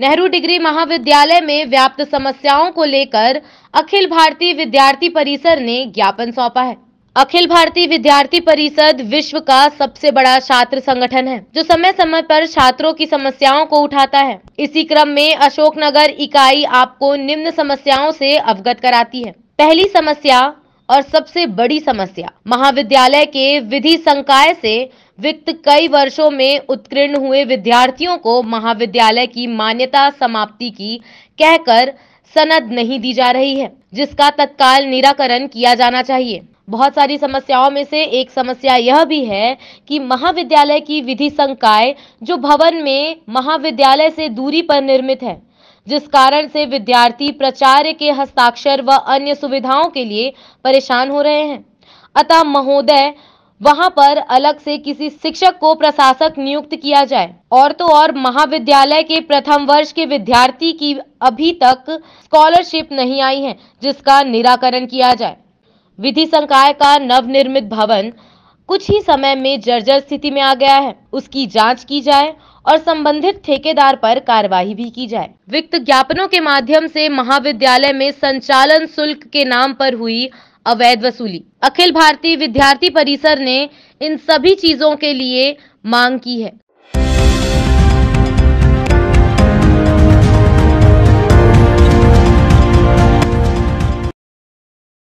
Nehru degree महाविद्यालय में व्याप्त समस्याओं को लेकर अखिल भारतीय विद्यार्थी परिसर ने ज्ञापन सौंपा है अखिल भारतीय विद्यार्थी परिषद विश्व का सबसे बड़ा छात्र संगठन है जो समय समय पर छात्रों की समस्याओं को उठाता है इसी क्रम में अशोकनगर इकाई आपको निम्न समस्याओं से अवगत कराती है पहली समस्या और सबसे बड़ी समस्या महाविद्यालय के विधि संकाय से वित्त कई वर्षों में उत्कीर्ण हुए विद्यार्थियों को महाविद्यालय की मान्यता समाप्ति की कहकर सनद नहीं दी जा रही है जिसका तत्काल निराकरण किया जाना चाहिए बहुत सारी समस्याओं में से एक समस्या यह भी है कि महाविद्यालय की विधि संकाय जो भवन में महाविद्यालय से दूरी पर निर्मित है जिस कारण से विद्यार्थी प्राचार्य के हस्ताक्षर व अन्य सुविधाओं के लिए परेशान हो रहे हैं अतः महोदय वहां पर अलग से किसी शिक्षक को प्रशासक नियुक्त किया जाए और तो और महाविद्यालय के प्रथम वर्ष के विद्यार्थी की अभी तक स्कॉलरशिप नहीं आई है जिसका निराकरण किया जाए विधि संकाय का नवनिर्मित भवन कुछ ही समय में जर्जर स्थिति में आ गया है उसकी जांच की जाए और संबंधित ठेकेदार पर कार्यवाही भी की जाए वित्त ज्ञापनों के माध्यम से महाविद्यालय में संचालन शुल्क के नाम पर हुई अवैध वसूली अखिल भारतीय विद्यार्थी परिसर ने इन सभी चीजों के लिए मांग की है